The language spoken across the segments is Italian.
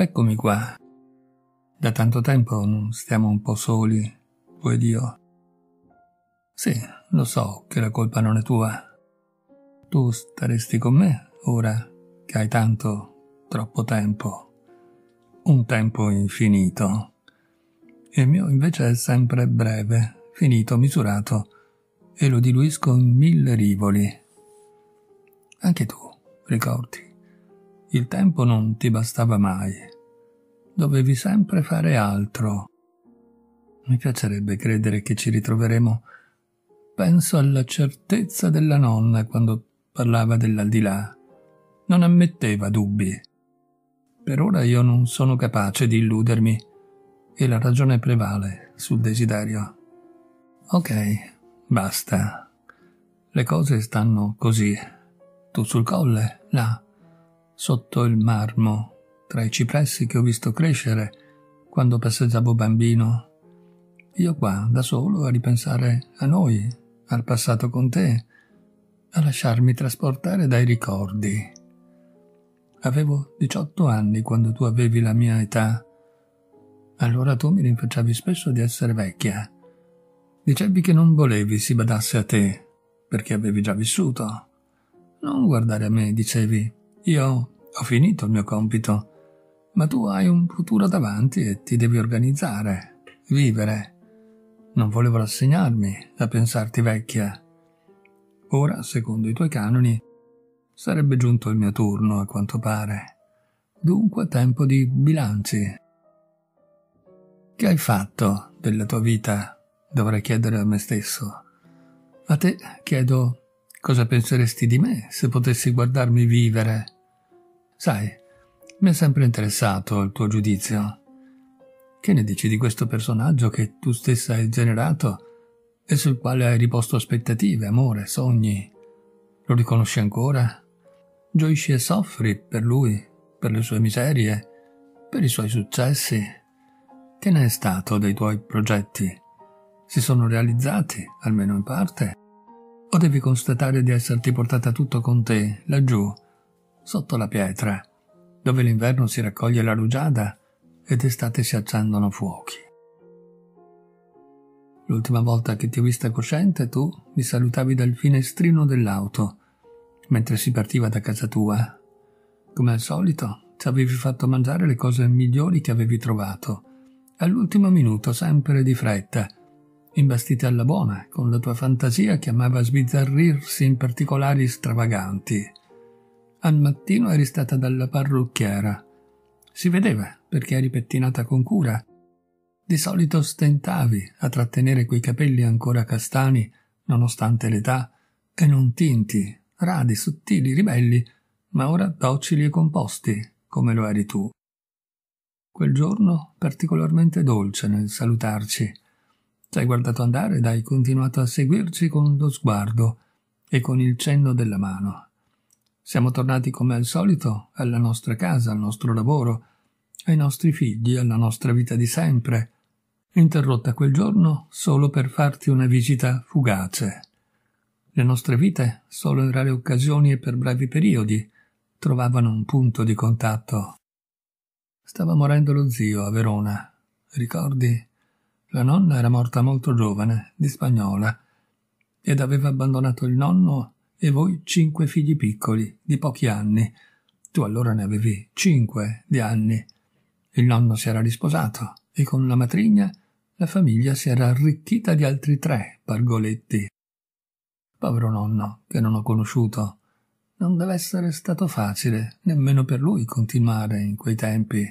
Eccomi qua. Da tanto tempo non stiamo un po' soli, tu ed io. Sì, lo so che la colpa non è tua. Tu staresti con me ora che hai tanto, troppo tempo. Un tempo infinito. Il mio invece è sempre breve, finito, misurato, e lo diluisco in mille rivoli. Anche tu, ricordi. Il tempo non ti bastava mai. Dovevi sempre fare altro. Mi piacerebbe credere che ci ritroveremo. Penso alla certezza della nonna quando parlava dell'aldilà. Non ammetteva dubbi. Per ora io non sono capace di illudermi e la ragione prevale sul desiderio. Ok, basta. Le cose stanno così. Tu sul colle, là sotto il marmo, tra i cipressi che ho visto crescere quando passeggiavo bambino. Io qua, da solo, a ripensare a noi, al passato con te, a lasciarmi trasportare dai ricordi. Avevo 18 anni quando tu avevi la mia età. Allora tu mi rinfacciavi spesso di essere vecchia. Dicevi che non volevi si badasse a te, perché avevi già vissuto. Non guardare a me, dicevi, io ho finito il mio compito, ma tu hai un futuro davanti e ti devi organizzare, vivere. Non volevo rassegnarmi a pensarti vecchia. Ora, secondo i tuoi canoni, sarebbe giunto il mio turno, a quanto pare. Dunque tempo di bilanci. Che hai fatto della tua vita? Dovrei chiedere a me stesso. A te chiedo cosa penseresti di me se potessi guardarmi vivere Sai, mi è sempre interessato il tuo giudizio. Che ne dici di questo personaggio che tu stessa hai generato e sul quale hai riposto aspettative, amore, sogni? Lo riconosci ancora? Gioisci e soffri per lui, per le sue miserie, per i suoi successi? Che ne è stato dei tuoi progetti? Si sono realizzati, almeno in parte? O devi constatare di esserti portata tutto con te, laggiù, sotto la pietra, dove l'inverno si raccoglie la rugiada e d'estate si accendono fuochi. L'ultima volta che ti ho vista cosciente tu mi salutavi dal finestrino dell'auto, mentre si partiva da casa tua. Come al solito, ci avevi fatto mangiare le cose migliori che avevi trovato, all'ultimo minuto, sempre di fretta, imbastite alla buona, con la tua fantasia che amava sbizzarrirsi in particolari stravaganti. Al mattino eri stata dalla parrucchiera. Si vedeva perché eri pettinata con cura. Di solito stentavi a trattenere quei capelli ancora castani, nonostante l'età, e non tinti, radi, sottili, ribelli, ma ora docili e composti, come lo eri tu. Quel giorno particolarmente dolce nel salutarci. Ti hai guardato andare ed hai continuato a seguirci con lo sguardo e con il cenno della mano. Siamo tornati come al solito alla nostra casa, al nostro lavoro, ai nostri figli, alla nostra vita di sempre, interrotta quel giorno solo per farti una visita fugace. Le nostre vite, solo in rare occasioni e per brevi periodi, trovavano un punto di contatto. Stava morendo lo zio a Verona. Ricordi? La nonna era morta molto giovane, di spagnola, ed aveva abbandonato il nonno e voi cinque figli piccoli, di pochi anni. Tu allora ne avevi cinque di anni. Il nonno si era risposato e con la matrigna la famiglia si era arricchita di altri tre pargoletti. Povero nonno, che non ho conosciuto. Non deve essere stato facile, nemmeno per lui, continuare in quei tempi.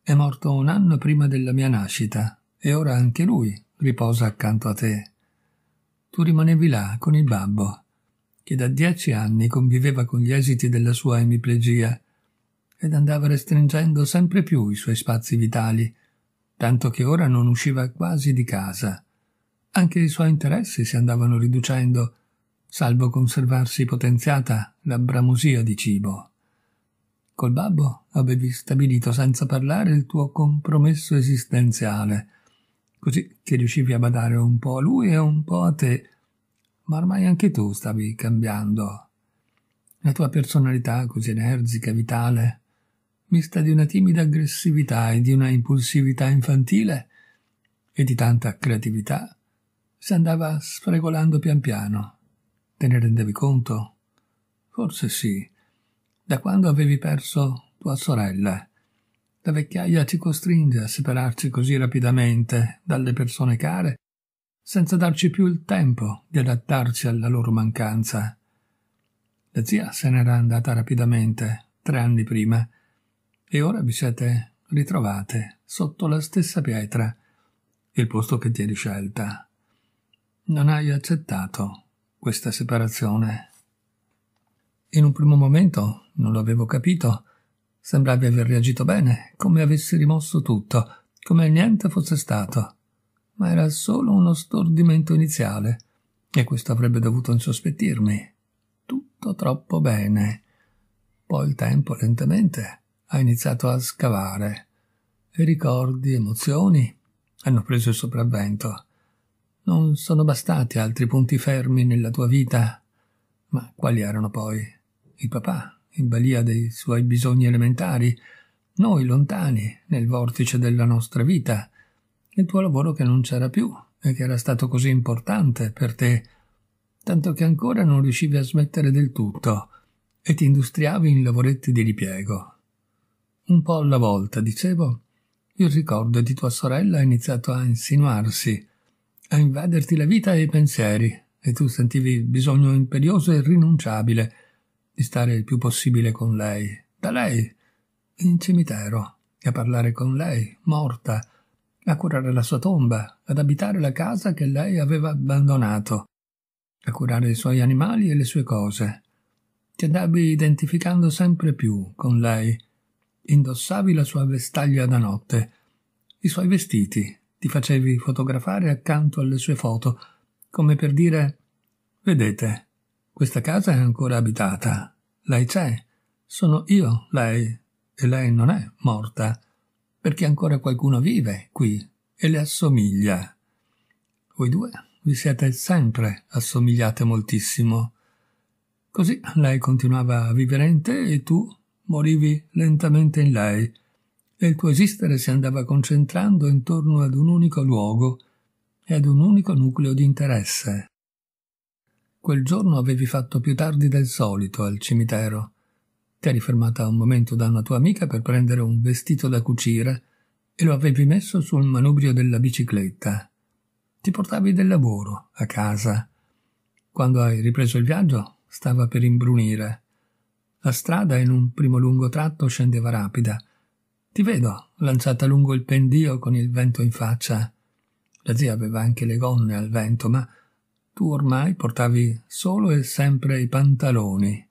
È morto un anno prima della mia nascita, e ora anche lui riposa accanto a te. Tu rimanevi là con il babbo, che da dieci anni conviveva con gli esiti della sua emiplegia ed andava restringendo sempre più i suoi spazi vitali, tanto che ora non usciva quasi di casa. Anche i suoi interessi si andavano riducendo, salvo conservarsi potenziata la bramosia di cibo. Col babbo avevi stabilito senza parlare il tuo compromesso esistenziale, così che riuscivi a badare un po' a lui e un po' a te, ma ormai anche tu stavi cambiando. La tua personalità, così energica, vitale, mista di una timida aggressività e di una impulsività infantile e di tanta creatività, si andava sfregolando pian piano. Te ne rendevi conto? Forse sì. Da quando avevi perso tua sorella, la vecchiaia ci costringe a separarci così rapidamente dalle persone care senza darci più il tempo di adattarci alla loro mancanza. La zia se n'era andata rapidamente, tre anni prima, e ora vi siete ritrovate sotto la stessa pietra, il posto che ti eri scelta. Non hai accettato questa separazione. In un primo momento non lo avevo capito. Sembravi aver reagito bene, come avessi rimosso tutto, come niente fosse stato ma era solo uno stordimento iniziale, e questo avrebbe dovuto insospettirmi. Tutto troppo bene. Poi il tempo lentamente ha iniziato a scavare, e ricordi, emozioni hanno preso il sopravvento. Non sono bastati altri punti fermi nella tua vita? Ma quali erano poi? Il papà, in balia dei suoi bisogni elementari, noi lontani nel vortice della nostra vita, il tuo lavoro che non c'era più e che era stato così importante per te, tanto che ancora non riuscivi a smettere del tutto e ti industriavi in lavoretti di ripiego. Un po' alla volta, dicevo, il ricordo di tua sorella ha iniziato a insinuarsi, a invaderti la vita e i pensieri, e tu sentivi il bisogno imperioso e irrinunciabile di stare il più possibile con lei, da lei, in cimitero, e a parlare con lei, morta, a curare la sua tomba, ad abitare la casa che lei aveva abbandonato, a curare i suoi animali e le sue cose. Ti andavi identificando sempre più con lei, indossavi la sua vestaglia da notte, i suoi vestiti, ti facevi fotografare accanto alle sue foto, come per dire Vedete, questa casa è ancora abitata, lei c'è, sono io, lei, e lei non è morta perché ancora qualcuno vive qui e le assomiglia. Voi due vi siete sempre assomigliate moltissimo. Così lei continuava a vivere in te e tu morivi lentamente in lei, e il tuo esistere si andava concentrando intorno ad un unico luogo e ad un unico nucleo di interesse. Quel giorno avevi fatto più tardi del solito al cimitero, ti eri fermata un momento da una tua amica per prendere un vestito da cucire e lo avevi messo sul manubrio della bicicletta. Ti portavi del lavoro a casa. Quando hai ripreso il viaggio stava per imbrunire. La strada in un primo lungo tratto scendeva rapida. Ti vedo, lanciata lungo il pendio con il vento in faccia. La zia aveva anche le gonne al vento, ma tu ormai portavi solo e sempre i pantaloni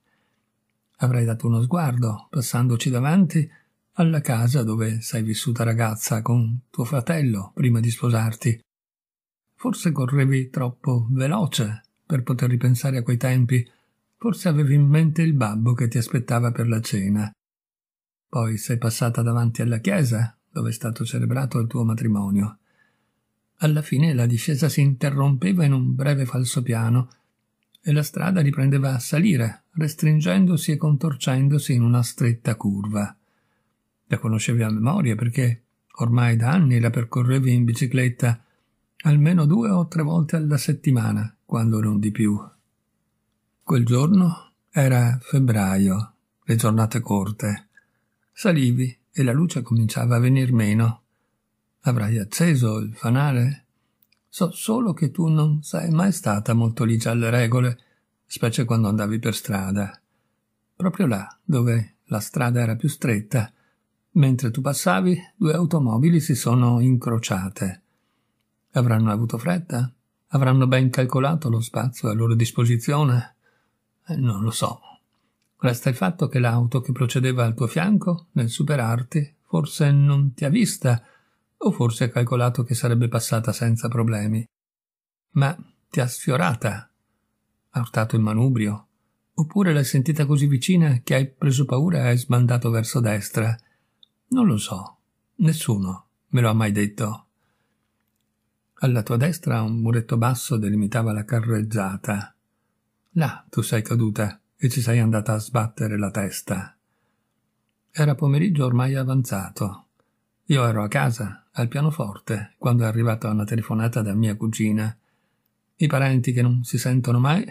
avrei dato uno sguardo, passandoci davanti, alla casa dove sei vissuta ragazza con tuo fratello prima di sposarti. Forse correvi troppo veloce per poter ripensare a quei tempi, forse avevi in mente il babbo che ti aspettava per la cena. Poi sei passata davanti alla chiesa dove è stato celebrato il tuo matrimonio. Alla fine la discesa si interrompeva in un breve falso piano e la strada riprendeva a salire restringendosi e contorcendosi in una stretta curva. La conoscevi a memoria perché ormai da anni la percorrevi in bicicletta almeno due o tre volte alla settimana, quando non di più. Quel giorno era febbraio, le giornate corte. Salivi e la luce cominciava a venir meno. Avrai acceso il fanale? So solo che tu non sei mai stata molto ligia alle regole specie quando andavi per strada, proprio là dove la strada era più stretta. Mentre tu passavi, due automobili si sono incrociate. Avranno avuto fretta? Avranno ben calcolato lo spazio a loro disposizione? Eh, non lo so. Resta il fatto che l'auto che procedeva al tuo fianco, nel superarti, forse non ti ha vista, o forse ha calcolato che sarebbe passata senza problemi. Ma ti ha sfiorata ha urtato il manubrio, oppure l'hai sentita così vicina che hai preso paura e hai sbandato verso destra. Non lo so, nessuno me lo ha mai detto. Alla tua destra un muretto basso delimitava la carreggiata. Là tu sei caduta e ci sei andata a sbattere la testa. Era pomeriggio ormai avanzato. Io ero a casa, al pianoforte, quando è arrivata una telefonata da mia cugina. I parenti che non si sentono mai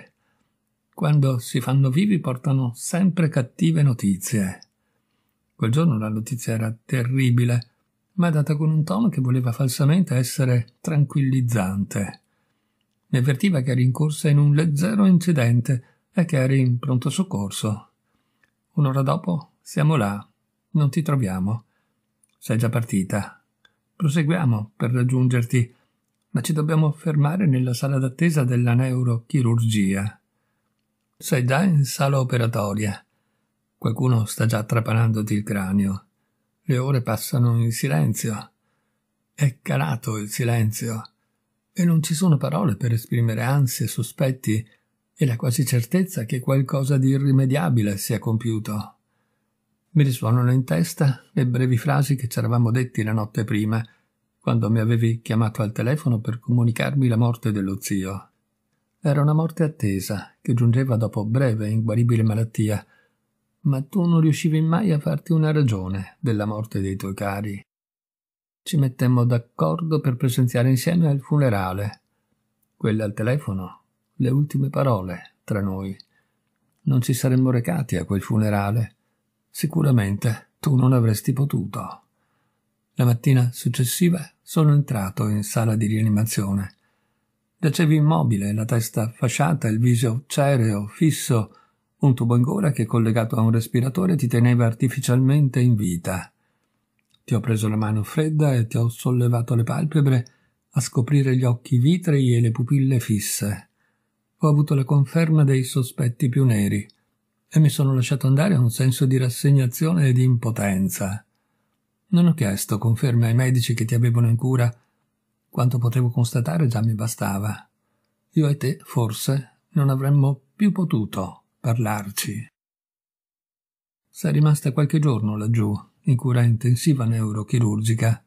quando si fanno vivi portano sempre cattive notizie. Quel giorno la notizia era terribile, ma data con un tono che voleva falsamente essere tranquillizzante. Mi avvertiva che eri in corsa in un leggero incidente e che eri in pronto soccorso. Un'ora dopo siamo là, non ti troviamo. Sei già partita. Proseguiamo per raggiungerti, ma ci dobbiamo fermare nella sala d'attesa della neurochirurgia. Sei già in sala operatoria. Qualcuno sta già trapanandoti il cranio. Le ore passano in silenzio. È calato il silenzio. E non ci sono parole per esprimere ansie, sospetti e la quasi certezza che qualcosa di irrimediabile sia compiuto. Mi risuonano in testa le brevi frasi che ci eravamo detti la notte prima, quando mi avevi chiamato al telefono per comunicarmi la morte dello zio. Era una morte attesa, che giungeva dopo breve e inguaribile malattia, ma tu non riuscivi mai a farti una ragione della morte dei tuoi cari. Ci mettemmo d'accordo per presenziare insieme al funerale. Quelle al telefono, le ultime parole tra noi. Non ci saremmo recati a quel funerale. Sicuramente tu non avresti potuto. La mattina successiva sono entrato in sala di rianimazione Giacevi immobile, la testa fasciata, il viso cereo, fisso, un tubo in gola che collegato a un respiratore ti teneva artificialmente in vita. Ti ho preso la mano fredda e ti ho sollevato le palpebre a scoprire gli occhi vitrei e le pupille fisse. Ho avuto la conferma dei sospetti più neri e mi sono lasciato andare a un senso di rassegnazione e di impotenza. Non ho chiesto conferme ai medici che ti avevano in cura quanto potevo constatare già mi bastava. Io e te, forse, non avremmo più potuto parlarci. Sei rimasta qualche giorno laggiù, in cura intensiva neurochirurgica.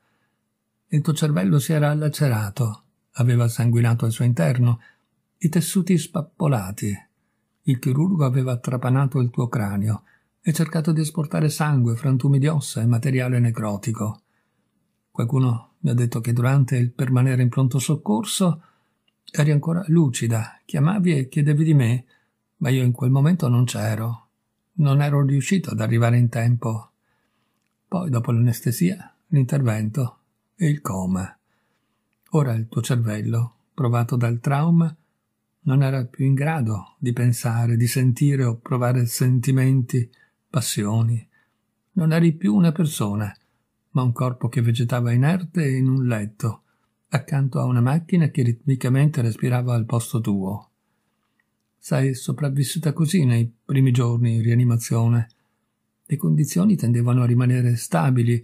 Il tuo cervello si era lacerato, aveva sanguinato al suo interno, i tessuti spappolati. Il chirurgo aveva trapanato il tuo cranio e cercato di esportare sangue, frantumi di ossa e materiale necrotico. Qualcuno mi ha detto che durante il permanere in pronto soccorso eri ancora lucida, chiamavi e chiedevi di me, ma io in quel momento non c'ero. Non ero riuscito ad arrivare in tempo. Poi, dopo l'anestesia, l'intervento e il coma. Ora il tuo cervello, provato dal trauma, non era più in grado di pensare, di sentire o provare sentimenti, passioni. Non eri più una persona ma un corpo che vegetava inerte in un letto, accanto a una macchina che ritmicamente respirava al posto tuo. Sei sopravvissuta così nei primi giorni in rianimazione. Le condizioni tendevano a rimanere stabili.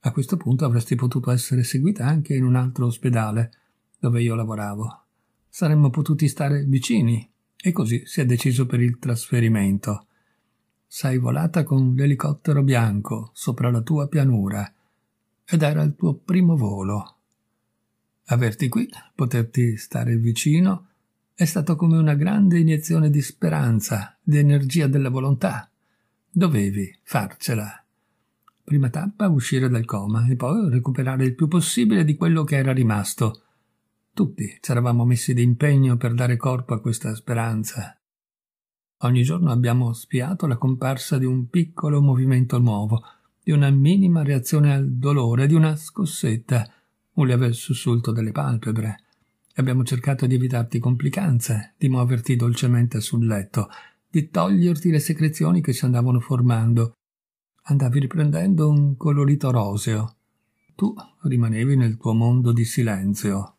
A questo punto avresti potuto essere seguita anche in un altro ospedale, dove io lavoravo. Saremmo potuti stare vicini, e così si è deciso per il trasferimento. Sei volata con l'elicottero bianco sopra la tua pianura ed era il tuo primo volo. Averti qui, poterti stare vicino, è stato come una grande iniezione di speranza, di energia della volontà. Dovevi farcela. Prima tappa uscire dal coma e poi recuperare il più possibile di quello che era rimasto. Tutti ci eravamo messi d'impegno per dare corpo a questa speranza. Ogni giorno abbiamo spiato la comparsa di un piccolo movimento nuovo, di una minima reazione al dolore, di una scossetta, un lieve sussulto delle palpebre. Abbiamo cercato di evitarti complicanze, di muoverti dolcemente sul letto, di toglierti le secrezioni che si andavano formando. Andavi riprendendo un colorito roseo. Tu rimanevi nel tuo mondo di silenzio.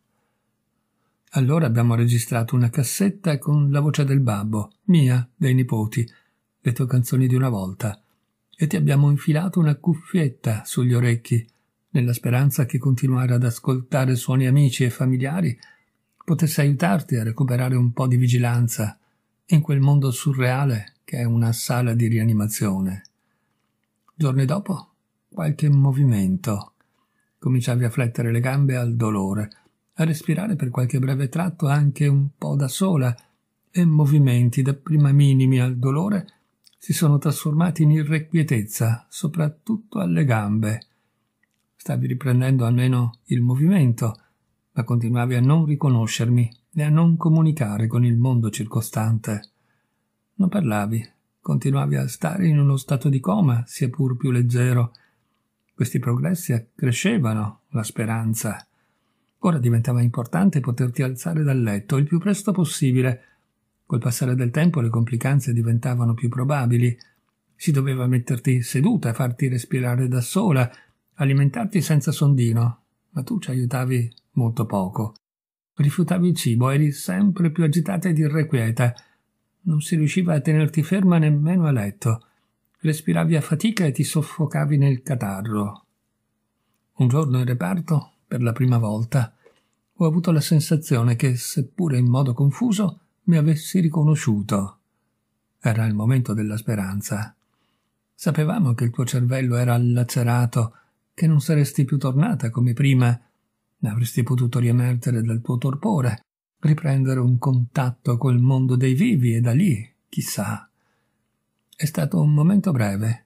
Allora abbiamo registrato una cassetta con la voce del babbo, mia, dei nipoti, le tue canzoni di una volta e ti abbiamo infilato una cuffietta sugli orecchi, nella speranza che continuare ad ascoltare suoni amici e familiari potesse aiutarti a recuperare un po' di vigilanza in quel mondo surreale che è una sala di rianimazione. Giorni dopo, qualche movimento. Cominciavi a flettere le gambe al dolore, a respirare per qualche breve tratto anche un po' da sola, e movimenti dapprima minimi al dolore si sono trasformati in irrequietezza, soprattutto alle gambe. Stavi riprendendo almeno il movimento, ma continuavi a non riconoscermi e a non comunicare con il mondo circostante. Non parlavi, continuavi a stare in uno stato di coma, sia pur più leggero. Questi progressi accrescevano la speranza. Ora diventava importante poterti alzare dal letto il più presto possibile Col passare del tempo le complicanze diventavano più probabili. Si doveva metterti seduta, farti respirare da sola, alimentarti senza sondino, ma tu ci aiutavi molto poco. Rifiutavi il cibo, eri sempre più agitata ed irrequieta. Non si riusciva a tenerti ferma nemmeno a letto. Respiravi a fatica e ti soffocavi nel catarro. Un giorno in reparto, per la prima volta, ho avuto la sensazione che, seppure in modo confuso, mi avessi riconosciuto. Era il momento della speranza. Sapevamo che il tuo cervello era lacerato, che non saresti più tornata come prima, avresti potuto riemergere dal tuo torpore, riprendere un contatto col mondo dei vivi e da lì, chissà. È stato un momento breve.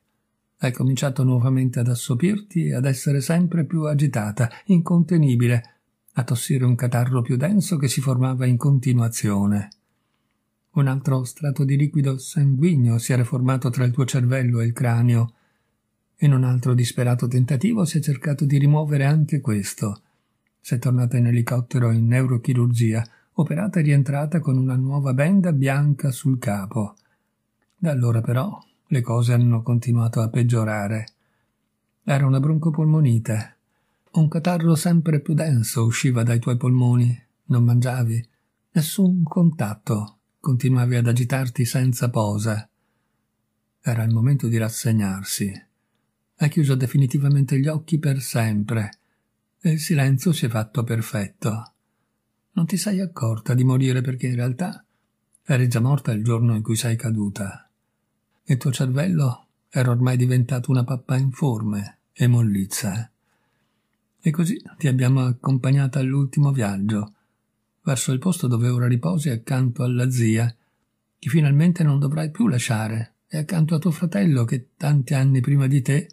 Hai cominciato nuovamente ad assopirti e ad essere sempre più agitata, incontenibile, a tossire un catarro più denso che si formava in continuazione un altro strato di liquido sanguigno si era formato tra il tuo cervello e il cranio. In un altro disperato tentativo si è cercato di rimuovere anche questo. Sei tornata in elicottero in neurochirurgia, operata e rientrata con una nuova benda bianca sul capo. Da allora però le cose hanno continuato a peggiorare. Era una broncopolmonite. Un catarro sempre più denso usciva dai tuoi polmoni. Non mangiavi. Nessun contatto Continuavi ad agitarti senza posa. Era il momento di rassegnarsi. Ha chiuso definitivamente gli occhi per sempre e il silenzio si è fatto perfetto. Non ti sei accorta di morire perché in realtà eri già morta il giorno in cui sei caduta. Il tuo cervello era ormai diventato una pappa informe e mollizza. E così ti abbiamo accompagnata all'ultimo viaggio, verso il posto dove ora riposi accanto alla zia, che finalmente non dovrai più lasciare, e accanto a tuo fratello che tanti anni prima di te,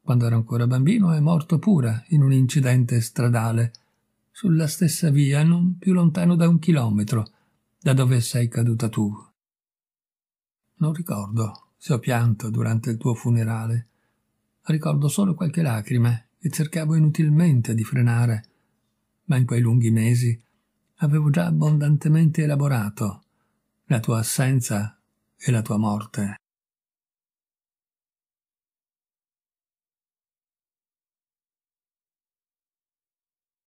quando era ancora bambino, è morto pure in un incidente stradale, sulla stessa via, non più lontano da un chilometro, da dove sei caduta tu. Non ricordo se ho pianto durante il tuo funerale. Ricordo solo qualche lacrima che cercavo inutilmente di frenare, ma in quei lunghi mesi avevo già abbondantemente elaborato la tua assenza e la tua morte.